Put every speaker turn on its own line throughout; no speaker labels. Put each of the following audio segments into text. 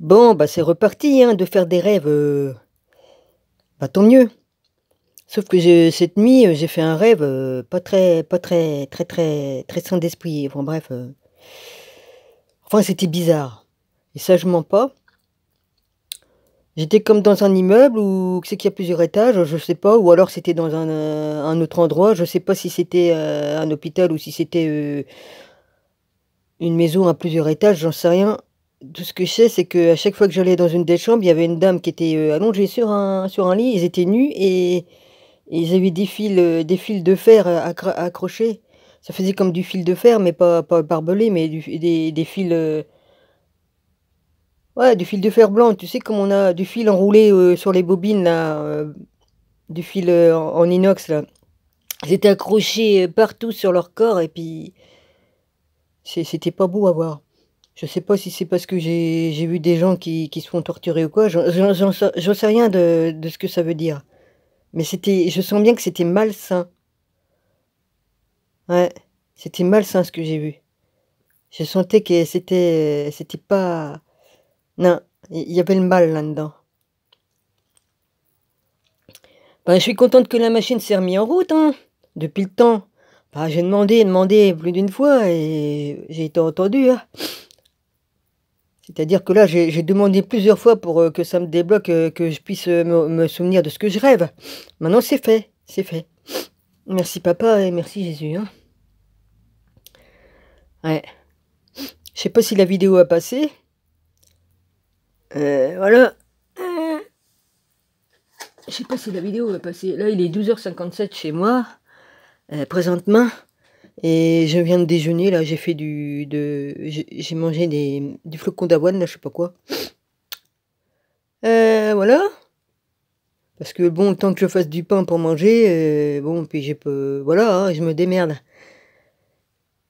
Bon, bah c'est reparti hein, de faire des rêves. Euh. Bah tant mieux. Sauf que cette nuit, euh, j'ai fait un rêve euh, pas très, pas très, très, très, très sain d'esprit. Enfin bref. Enfin, c'était bizarre. Et ça, je mens pas. J'étais comme dans un immeuble ou c'est qu'il y a plusieurs étages, je sais pas, ou alors c'était dans un, un, autre endroit, je sais pas si c'était un hôpital ou si c'était une maison à plusieurs étages, j'en sais rien tout ce que je sais, c'est qu'à chaque fois que j'allais dans une des chambres, il y avait une dame qui était euh, allongée sur un, sur un lit, ils étaient nus et, ils avaient des fils, euh, des fils de fer euh, accrochés. Ça faisait comme du fil de fer, mais pas, pas barbelé, mais des, des fils. Ouais, du fil de fer blanc, tu sais, comme on a du fil enroulé sur les bobines, là, du fil en, en inox, là. Ils étaient accrochés partout sur leur corps, et puis. C'était pas beau à voir. Je sais pas si c'est parce que j'ai vu des gens qui, se font torturer ou quoi. J'en sais, rien de, ce que ça veut dire. Mais c'était, je sens bien que c'était malsain. Ouais, c'était malsain ce que j'ai vu. Je sentais que c'était, c'était pas. Non, il y avait le mal là-dedans. Ben, je suis contente que la machine s'est remise en route, hein, depuis le temps. Ben, j'ai demandé, demandé plus d'une fois et j'ai été entendu. Hein. C'est-à-dire que là, j'ai demandé plusieurs fois pour euh, que ça me débloque, euh, que je puisse euh, me, souvenir de ce que je rêve. Maintenant, c'est fait, c'est fait. Merci papa et merci Jésus. Hein. Ouais. Je sais pas si la vidéo a passé. voilà. Je sais pas si la vidéo va passer. Là, il est 12h57 chez moi, présentement. Et je viens de déjeuner, là, j'ai fait du. De, j'ai mangé des, du flocon d'avoine, là, je sais pas quoi. Euh, voilà. Parce que bon, le temps que je fasse du pain pour manger, euh, bon, puis j'ai peu. Voilà, hein, je me démerde.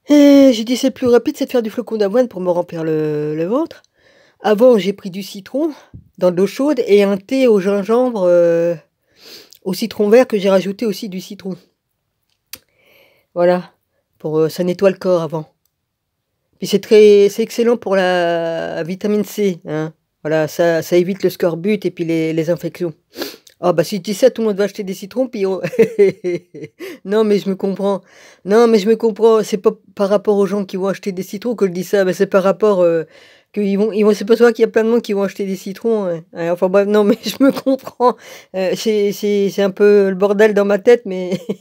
Euh, j'ai dit, c'est plus rapide, c'est de faire du flocon d'avoine pour me remplir le, ventre. Avant, j'ai pris du citron dans de l'eau chaude et un thé au gingembre, euh, au citron vert que j'ai rajouté aussi du citron. Voilà pour euh, ça nettoie le corps avant. Puis c'est très, c'est excellent pour la vitamine C. Hein. Voilà, ça, ça évite le scorbut et puis les, infections. Ah bah si tu dis ça, tout le monde va acheter des citrons puis non mais je me comprends. Non mais je me comprends. C'est pas par rapport aux gens qui vont acheter des citrons que je dis ça, mais c'est par rapport euh, que qu'ils vont, ils vont toi qu'il y a plein de monde qui vont acheter des citrons. Hein. Enfin bref, non mais je me comprends. Euh, c'est, c'est un peu le bordel dans ma tête, mais.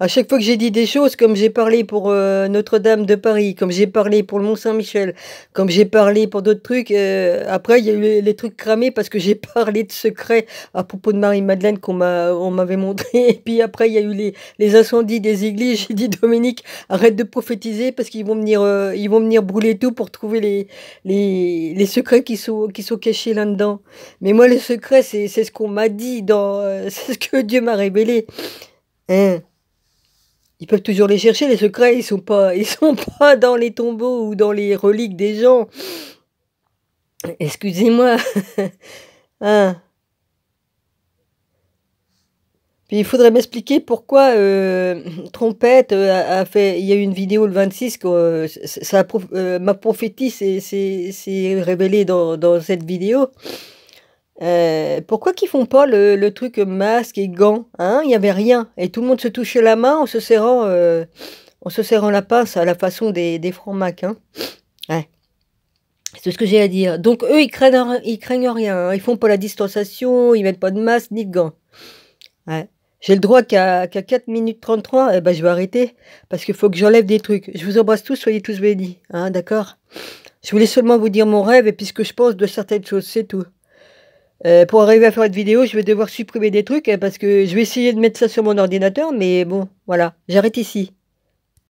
à chaque fois que j'ai dit des choses, comme j'ai parlé pour euh, Notre-Dame de Paris, comme j'ai parlé pour le Mont-Saint-Michel, comme j'ai parlé pour d'autres trucs, euh, après, il y a eu les, trucs cramés parce que j'ai parlé de secrets à propos de Marie-Madeleine qu'on m'avait montré. Et puis après, il y a eu les, les incendies des églises. J'ai dit, Dominique, arrête de prophétiser parce qu'ils vont, venir, euh, ils vont venir brûler tout pour trouver les, les, les secrets qui sont, qui sont cachés là-dedans. Mais moi, les secrets, c'est ce qu'on m'a dit, dans c'est ce que Dieu m'a révélé. Hein ils peuvent toujours les chercher, les secrets, ils sont pas, sont pas dans les tombeaux ou dans les reliques des gens. Excusez-moi. Hein. Puis il faudrait m'expliquer pourquoi euh, Trompette euh, a, fait. Il y a eu une vidéo le 26 que euh, ça, ma prophétie s'est révélée dans cette vidéo. Euh, pourquoi qu'ils font pas le, truc masque et gants hein Il n'y avait rien. Et tout le monde se touchait la main en se serrant, euh, en se serrant la pince à la façon des, des francs mac. Hein ouais. C'est ce que j'ai à dire. Donc eux, ils craignent, ils craignent rien. Hein. ils font pas la distanciation, ils mettent pas de masque ni de gants. Ouais. J'ai le droit qu'à 4 minutes 33, eh ben, je vais arrêter parce qu'il faut que j'enlève des trucs. Je vous embrasse tous, soyez tous bénis. Hein, D'accord Je voulais seulement vous dire mon rêve et puis ce que je pense de certaines choses, c'est tout. Euh, pour arriver à faire cette vidéo, je vais devoir supprimer des trucs hein, parce que je vais essayer de mettre ça sur mon ordinateur, mais bon, voilà, j'arrête ici.